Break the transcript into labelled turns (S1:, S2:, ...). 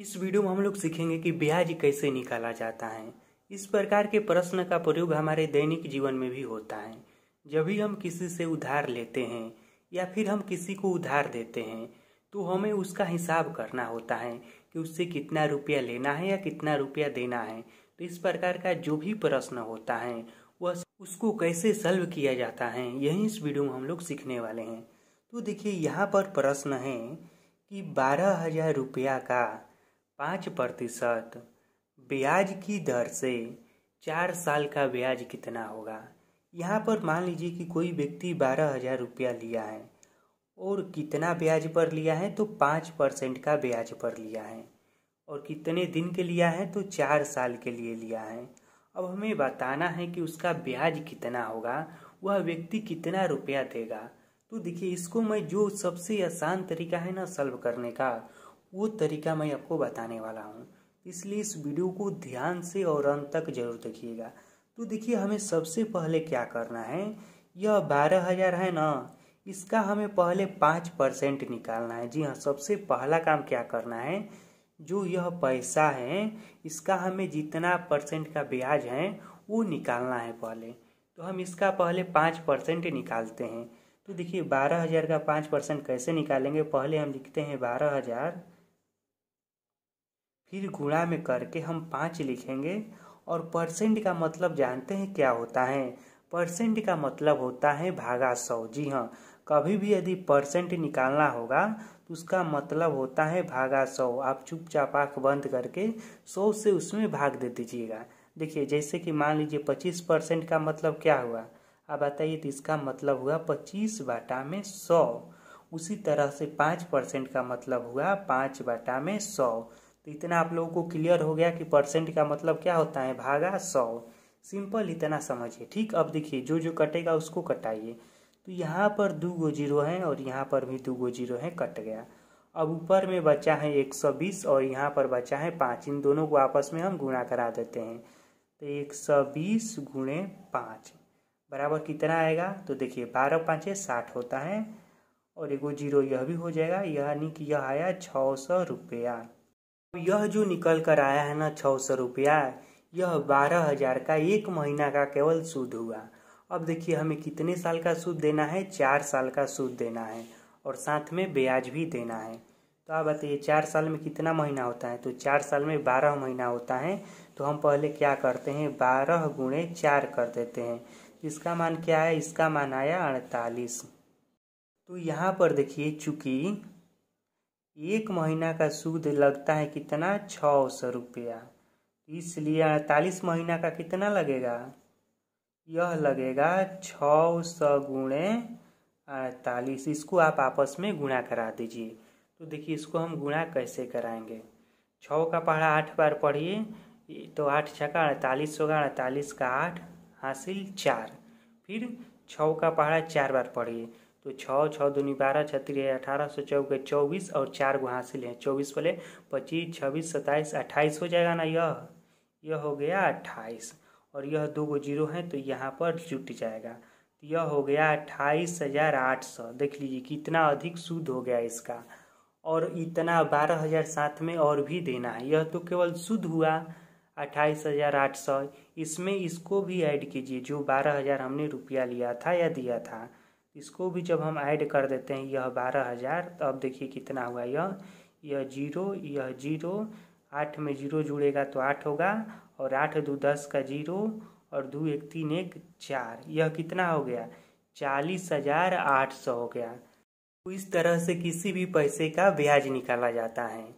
S1: इस वीडियो में हम लोग सीखेंगे कि ब्याज कैसे निकाला जाता है इस प्रकार के प्रश्न का प्रयोग हमारे दैनिक जीवन में भी होता है जब भी हम किसी से उधार लेते हैं या फिर हम किसी को उधार देते हैं तो हमें उसका हिसाब करना होता है कि उससे कितना रुपया लेना है या कितना रुपया देना है तो इस प्रकार का जो भी प्रश्न होता है वह उसको कैसे सल्व किया जाता है यही इस वीडियो में हम लोग सीखने वाले हैं तो देखिए यहाँ पर प्रश्न है कि बारह हजार रुपया का पाँच प्रतिशत ब्याज की दर से चार साल का ब्याज कितना होगा यहाँ पर मान लीजिए कि कोई व्यक्ति बारह हज़ार रुपया लिया है और कितना ब्याज पर लिया है तो पाँच परसेंट का ब्याज पर लिया है और कितने दिन के लिया है तो चार साल के लिए लिया है अब हमें बताना है कि उसका ब्याज कितना होगा वह व्यक्ति कितना रुपया देगा तो देखिए इसको मैं जो सबसे आसान तरीका है ना सल्व करने का वो तरीका मैं आपको बताने वाला हूँ इसलिए इस वीडियो को ध्यान से और अंत तक जरूर देखिएगा तो देखिए हमें सबसे पहले क्या करना है यह बारह हजार है ना इसका हमें पहले पाँच परसेंट निकालना है जी हाँ सबसे पहला काम क्या करना है जो यह पैसा है इसका हमें जितना परसेंट का ब्याज है वो निकालना है पहले तो हम इसका पहले पाँच परसेंट निकालते हैं तो देखिए बारह हज़ार का पाँच परसेंट कैसे निकालेंगे पहले हम लिखते हैं बारह हज़ार फिर गुणा में करके हम पाँच लिखेंगे और परसेंट का मतलब जानते हैं क्या होता है परसेंट का मतलब होता है भागा सौ जी हाँ कभी भी यदि परसेंट निकालना होगा तो उसका मतलब होता है भागा सौ आप चुपचाप आँख बंद करके सौ से उसमें भाग दे दीजिएगा देखिए जैसे कि मान लीजिए पच्चीस परसेंट का मतलब क्या हुआ आप बताइए तो इसका मतलब हुआ पच्चीस बाटा में सौ उसी तरह से पाँच परसेंट का मतलब हुआ पाँच बाटा में सौ तो इतना आप लोगों को क्लियर हो गया कि परसेंट का मतलब क्या होता है भागा सौ सिंपल इतना समझिए ठीक अब देखिए जो जो कटेगा उसको कटाइए तो यहाँ पर दो गो जीरो हैं और यहाँ पर भी दो गो जीरो हैं कट गया अब ऊपर में बचा है एक सौ बीस और यहाँ पर बचा है पाँच इन दोनों को आपस में हम गुणा करा देते हैं तो एक सौ बीस गुणे पाँच बराबर कितना आएगा तो देखिए बारह पाँचे साठ होता है और एक गो जीरो यह भी हो जाएगा यानी कि यह आया छः सौ रुपया यह जो निकल कर आया है ना छः सौ रुपया यह बारह हजार का एक महीना का केवल सूद हुआ अब देखिए हमें कितने साल का सूद देना है चार साल का सूद देना है और साथ में ब्याज भी देना है तो आप बताइए चार साल में कितना महीना होता है तो चार साल में बारह महीना होता है तो हम पहले क्या करते हैं बारह गुणे चार कर देते हैं इसका मान क्या है इसका मान आया अड़तालीस तो यहाँ पर देखिए चूंकि एक महीना का सूद लगता है कितना छः सौ रुपया इसलिए अड़तालीस महीना का कितना लगेगा यह लगेगा छः सौ गुणे अड़तालीस इसको आप आपस में गुणा करा दीजिए तो देखिए इसको हम गुणा कैसे कराएंगे छ का पहाड़ा आठ बार पढ़िए तो आठ छः का अड़तालीस होगा अड़तालीस का आठ हासिल चार फिर छ का पहाड़ा चार बार पढ़िए तो छः छः दूनी बारह छत्तीस अठारह सौ चौके चौबीस और चार को हासिल है चौबीस बोले पच्चीस छब्बीस सत्ताईस अट्ठाईस हो जाएगा ना यह यह हो गया अट्ठाईस और यह दो गो जीरो है तो यहाँ पर जुट जाएगा तो यह हो गया अट्ठाईस हज़ार आठ सौ देख लीजिए कितना अधिक शुद्ध हो गया इसका और इतना बारह हज़ार साथ में और भी देना है यह तो केवल शुद्ध हुआ अट्ठाईस हज़ार आठ सौ इसमें इसको भी ऐड कीजिए जो बारह हज़ार हमने रुपया लिया था या दिया था इसको भी जब हम ऐड कर देते हैं यह बारह हज़ार तो अब देखिए कितना हुआ यह यह जीरो यह जीरो आठ में जीरो जुड़ेगा तो आठ होगा और आठ दो दस का जीरो और दो एक तीन एक चार यह कितना हो गया चालीस हजार आठ सौ हो गया तो इस तरह से किसी भी पैसे का ब्याज निकाला जाता है